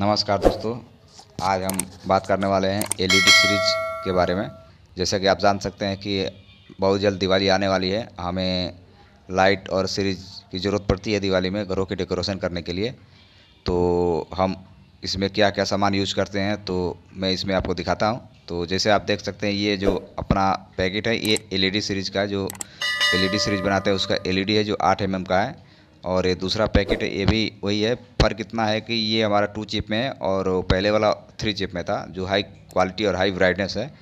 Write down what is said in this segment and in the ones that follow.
नमस्कार दोस्तों आज हम बात करने वाले हैं एलईडी सीरीज e के बारे में जैसे कि आप जान सकते हैं कि बहुत जल्द दिवाली आने वाली है हमें लाइट और सीरीज की ज़रूरत पड़ती है दिवाली में घरों के डेकोरेशन करने के लिए तो हम इसमें क्या क्या सामान यूज करते हैं तो मैं इसमें आपको दिखाता हूँ तो जैसे आप देख सकते हैं ये जो अपना पैकेट है ये एल सीरीज e का जो एल सीरीज e बनाते हैं उसका एल है जो आठ एम का है और ये दूसरा पैकेट ये भी वही है फ़र्क इतना है कि ये हमारा टू चिप में है और पहले वाला थ्री चिप में था जो हाई क्वालिटी और हाई ब्राइटनेस है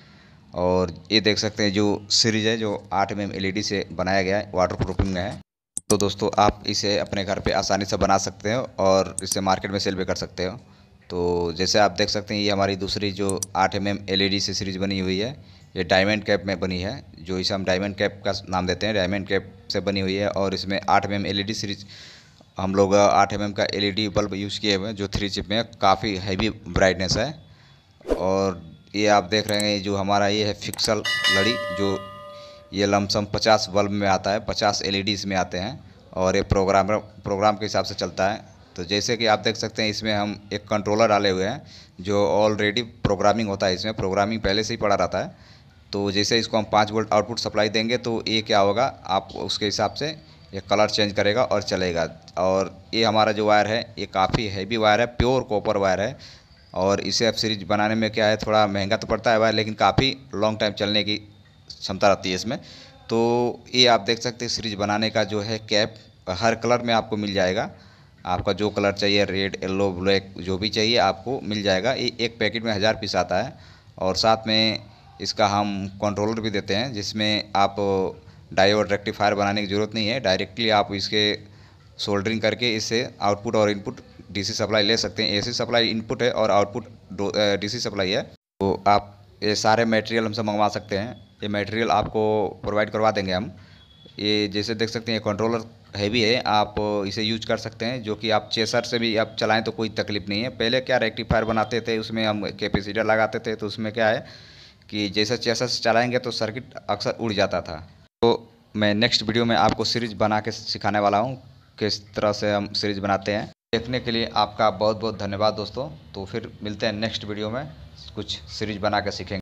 और ये देख सकते हैं जो सीरीज़ है जो आठ एम एम एल से बनाया गया है वाटर प्रूफिंग में है तो दोस्तों आप इसे अपने घर पे आसानी से बना सकते हो और इसे मार्केट में सेल भी कर सकते हो तो जैसे आप देख सकते हैं ये हमारी दूसरी जो आठ एम एम एल से सीरीज़ बनी हुई है ये डायमंड कैप में बनी है जो इसे हम डायमंड कैप का नाम देते हैं डायमंड कैप से बनी हुई है और इसमें आठ एम एल ई सीरीज हम लोग आठ एम का एल बल्ब यूज़ किए हुए हैं जो थ्री चिप में काफ़ी हैवी ब्राइटनेस है और ये आप देख रहे हैं जो हमारा ये है फिक्सल लड़ी जो ये लमसम पचास बल्ब में आता है पचास एल e इसमें आते हैं और ये प्रोग्राम प्रोग्राम के हिसाब से चलता है तो जैसे कि आप देख सकते हैं इसमें हम एक कंट्रोलर डाले हुए हैं जो ऑलरेडी प्रोग्रामिंग होता है इसमें प्रोग्रामिंग पहले से ही पड़ा रहता है तो जैसे इसको हम पाँच वोल्ट आउटपुट सप्लाई देंगे तो ये क्या होगा आप उसके हिसाब से ये कलर चेंज करेगा और चलेगा और ये हमारा जो वायर है ये काफ़ी हैवी वायर है प्योर कॉपर वायर है और इसे अब सीरीज बनाने में क्या है थोड़ा महंगा तो पड़ता है वायर लेकिन काफ़ी लॉन्ग टाइम चलने की क्षमता रहती है इसमें तो ये आप देख सकते हैं सीरीज बनाने का जो है कैप हर कलर में आपको मिल जाएगा आपका जो कलर चाहिए रेड येल्लो ब्लैक जो भी चाहिए आपको मिल जाएगा ये एक पैकेट में हज़ार पीस आता है और साथ में इसका हम कंट्रोलर भी देते हैं जिसमें आप डायोड रेक्टिफायर बनाने की ज़रूरत नहीं है डायरेक्टली आप इसके सोल्डरिंग करके इससे आउटपुट और इनपुट डीसी सप्लाई ले सकते हैं एसी सप्लाई इनपुट है और आउटपुट डीसी सप्लाई है तो आप ये सारे मटेरियल हमसे मंगवा सकते हैं ये मटेरियल आपको प्रोवाइड करवा देंगे हम ये जैसे देख सकते हैं ये कंट्रोलर हैवी है आप इसे यूज कर सकते हैं जो कि आप चेसर से भी आप चलाएं तो कोई तकलीफ नहीं है पहले क्या रेक्टिफायर बनाते थे उसमें हम कैपेसिटर लगाते थे तो उसमें क्या है कि जैसे जैसा चलाएंगे तो सर्किट अक्सर उड़ जाता था तो मैं नेक्स्ट वीडियो में आपको सीरीज बना के सिखाने वाला हूँ किस तरह से हम सीरीज बनाते हैं देखने के लिए आपका बहुत बहुत धन्यवाद दोस्तों तो फिर मिलते हैं नेक्स्ट वीडियो में कुछ सीरीज बना के सीखेंगे